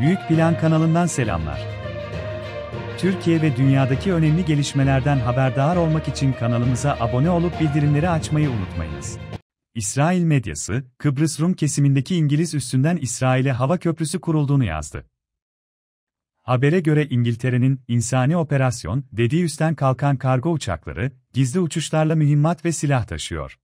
Büyük Plan kanalından selamlar. Türkiye ve dünyadaki önemli gelişmelerden haberdar olmak için kanalımıza abone olup bildirimleri açmayı unutmayınız. İsrail medyası, Kıbrıs Rum kesimindeki İngiliz üstünden İsrail'e hava köprüsü kurulduğunu yazdı. Habere göre İngiltere'nin insani operasyon dediği üstten kalkan kargo uçakları gizli uçuşlarla mühimmat ve silah taşıyor.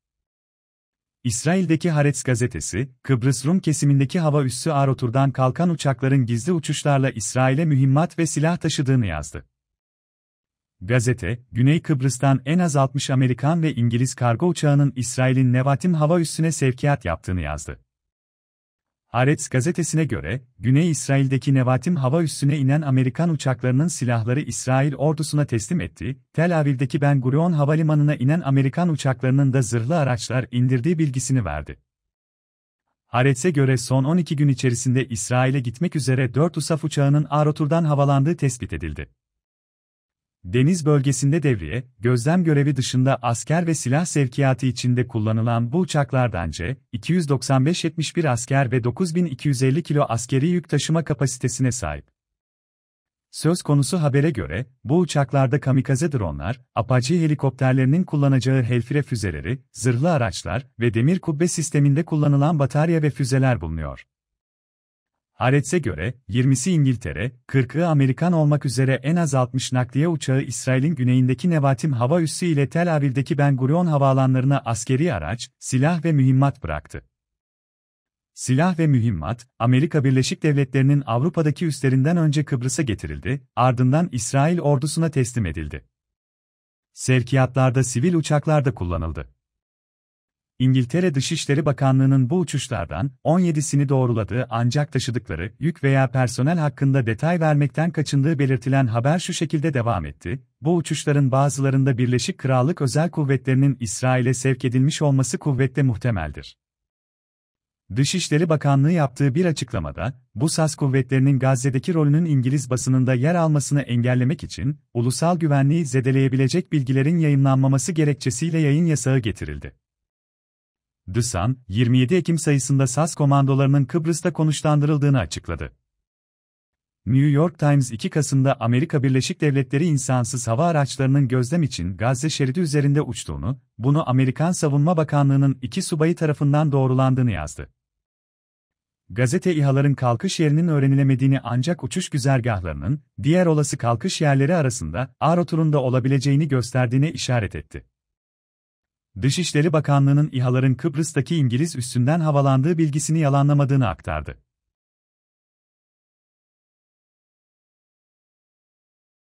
İsrail'deki Haaretz gazetesi, Kıbrıs Rum kesimindeki hava üssü Arotur'dan kalkan uçakların gizli uçuşlarla İsrail'e mühimmat ve silah taşıdığını yazdı. Gazete, Güney Kıbrıs'tan en az 60 Amerikan ve İngiliz kargo uçağının İsrail'in Nevatim hava üssüne sevkiyat yaptığını yazdı. Aretz gazetesine göre, Güney İsrail'deki Nevatim hava üssüne inen Amerikan uçaklarının silahları İsrail ordusuna teslim etti, Tel Aviv'deki Ben Gurion Havalimanı'na inen Amerikan uçaklarının da zırhlı araçlar indirdiği bilgisini verdi. Haretz'e göre son 12 gün içerisinde İsrail'e gitmek üzere 4 USAF uçağının Arotur'dan havalandığı tespit edildi. Deniz bölgesinde devriye, gözlem görevi dışında asker ve silah sevkiyatı içinde kullanılan bu uçaklardan C-295-71 asker ve 9250 kilo askeri yük taşıma kapasitesine sahip. Söz konusu habere göre, bu uçaklarda kamikaze dronlar, Apache helikopterlerinin kullanacağı helfire füzeleri, zırhlı araçlar ve demir kubbe sisteminde kullanılan batarya ve füzeler bulunuyor. Haretse göre, 20'si İngiltere, 40'ı Amerikan olmak üzere en az 60 nakliye uçağı İsrail'in güneyindeki Nevatim hava üssü ile Tel Aviv'deki Ben Gurion havaalanlarına askeri araç, silah ve mühimmat bıraktı. Silah ve mühimmat, Amerika Birleşik Devletleri'nin Avrupa'daki üslerinden önce Kıbrıs'a getirildi, ardından İsrail ordusuna teslim edildi. Sevkiyatlarda sivil uçaklar da kullanıldı. İngiltere Dışişleri Bakanlığı'nın bu uçuşlardan 17'sini doğruladığı ancak taşıdıkları yük veya personel hakkında detay vermekten kaçındığı belirtilen haber şu şekilde devam etti. Bu uçuşların bazılarında Birleşik Krallık Özel Kuvvetleri'nin İsrail'e sevk edilmiş olması kuvvetle muhtemeldir. Dışişleri Bakanlığı yaptığı bir açıklamada, bu SAS kuvvetlerinin Gazze'deki rolünün İngiliz basınında yer almasını engellemek için, ulusal güvenliği zedeleyebilecek bilgilerin yayınlanmaması gerekçesiyle yayın yasağı getirildi. Dusan, 27 Ekim sayısında SAS komandolarının Kıbrıs'ta konuşlandırıldığını açıkladı. New York Times 2 Kasım'da Amerika Birleşik Devletleri insansız hava araçlarının gözlem için Gazze şeridi üzerinde uçtuğunu, bunu Amerikan Savunma Bakanlığı'nın iki subayı tarafından doğrulandığını yazdı. Gazete İHA'ların kalkış yerinin öğrenilemediğini ancak uçuş güzergahlarının diğer olası kalkış yerleri arasında A roturunda olabileceğini gösterdiğine işaret etti. Dışişleri Bakanlığı'nın İHA'ların Kıbrıs'taki İngiliz üssünden havalandığı bilgisini yalanlamadığını aktardı.